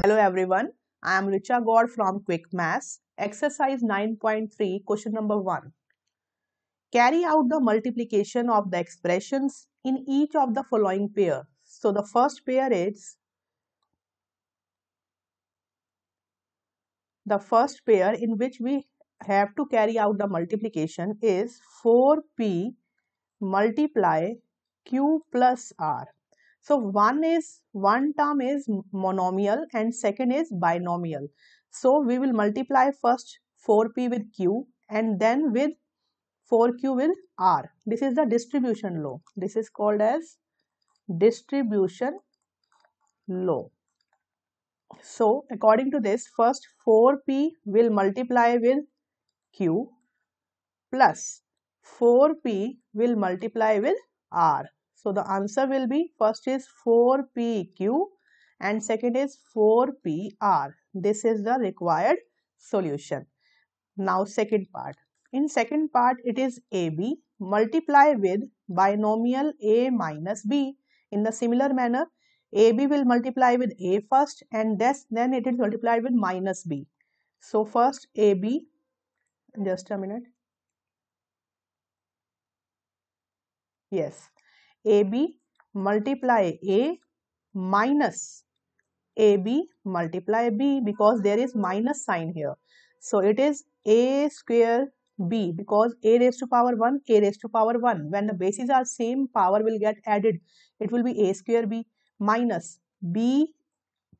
Hello everyone, I am Richa God from Quick Maths. Exercise 9.3, question number 1. Carry out the multiplication of the expressions in each of the following pair. So the first pair is the first pair in which we have to carry out the multiplication is 4p multiply q plus r. So one is one term is monomial and second is binomial. So we will multiply first 4p with q and then with 4q with r. This is the distribution law. This is called as distribution law. So according to this first 4p will multiply with q plus 4p will multiply with r so the answer will be first is 4PQ and second is 4PR. This is the required solution. Now second part. In second part it is AB multiply with binomial A minus B. In the similar manner AB will multiply with A first and this, then it is multiplied with minus B. So first AB just a minute. Yes AB multiply A minus AB multiply B because there is minus sign here. So it is A square B because A raised to power 1, A raised to power 1. When the bases are same, power will get added. It will be A square B minus B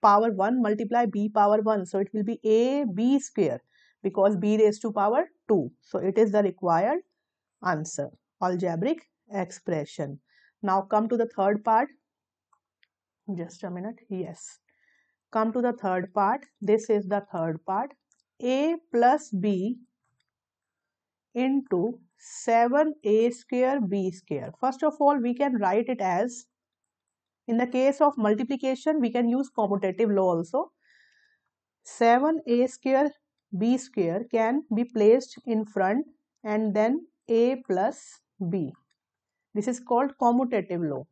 power 1 multiply B power 1. So it will be A B square because B raised to power 2. So it is the required answer. Algebraic expression. Now come to the third part. Just a minute. Yes. Come to the third part. This is the third part. A plus B into 7a square b square. First of all, we can write it as, in the case of multiplication, we can use commutative law also. 7a square b square can be placed in front and then a plus b. This is called commutative law.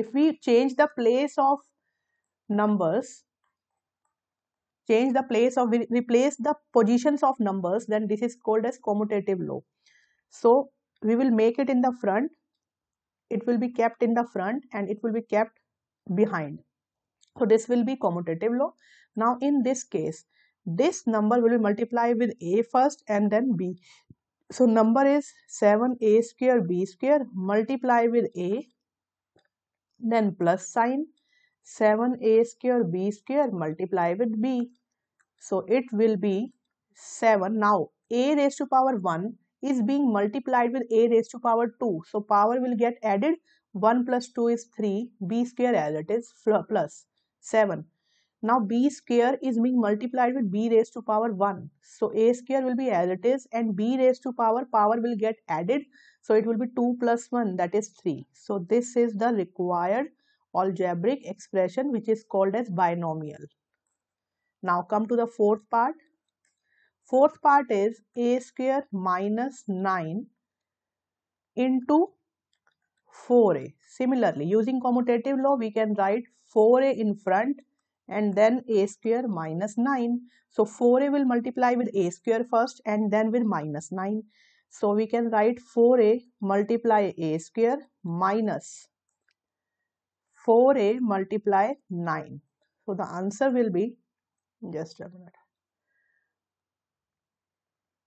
If we change the place of numbers, change the place of, replace the positions of numbers, then this is called as commutative law. So we will make it in the front, it will be kept in the front and it will be kept behind. So this will be commutative law. Now in this case, this number will be multiplied with a first and then b so number is 7a square b square multiply with a then plus sign 7a square b square multiply with b so it will be 7 now a raised to power 1 is being multiplied with a raised to power 2 so power will get added 1 plus 2 is 3 b square as it is plus 7 now b square is being multiplied with b raised to power 1. So a square will be as it is and b raised to power, power will get added. So it will be 2 plus 1 that is 3. So this is the required algebraic expression which is called as binomial. Now come to the fourth part. Fourth part is a square minus 9 into 4a. Similarly using commutative law we can write 4a in front and then a square minus 9. So 4a will multiply with a square first and then with minus 9. So we can write 4a multiply a square minus 4a multiply 9. So the answer will be, just a minute.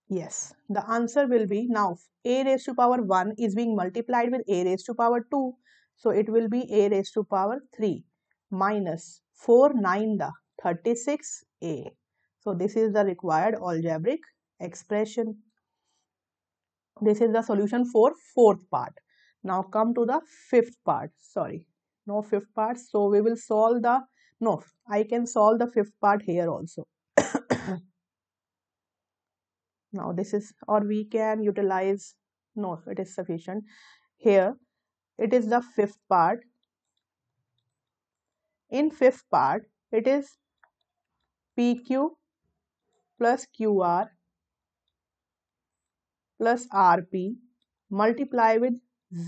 Yes, the answer will be now a raised to power 1 is being multiplied with a raised to power 2. So it will be a raised to power 3 minus 4 9 the 36a. So this is the required algebraic expression. This is the solution for fourth part. Now come to the fifth part. Sorry, no fifth part. So we will solve the, no, I can solve the fifth part here also. now this is, or we can utilize, no, it is sufficient. Here, it is the fifth part in fifth part it is pq plus qr plus rp multiply with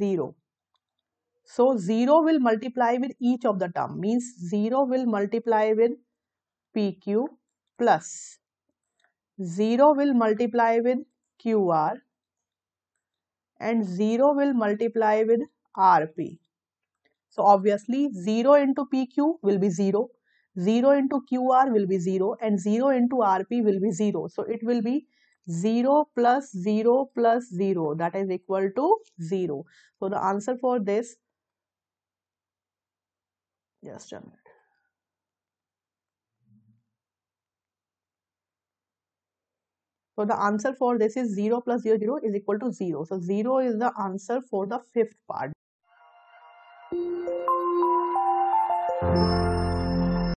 0 so 0 will multiply with each of the term means 0 will multiply with pq plus 0 will multiply with qr and 0 will multiply with rp so obviously 0 into PQ will be 0, 0 into QR will be 0 and 0 into RP will be 0. So it will be 0 plus 0 plus 0 that is equal to 0. So the answer for this just a minute. So the answer for this is 0 plus 0, 0 is equal to 0. So 0 is the answer for the fifth part.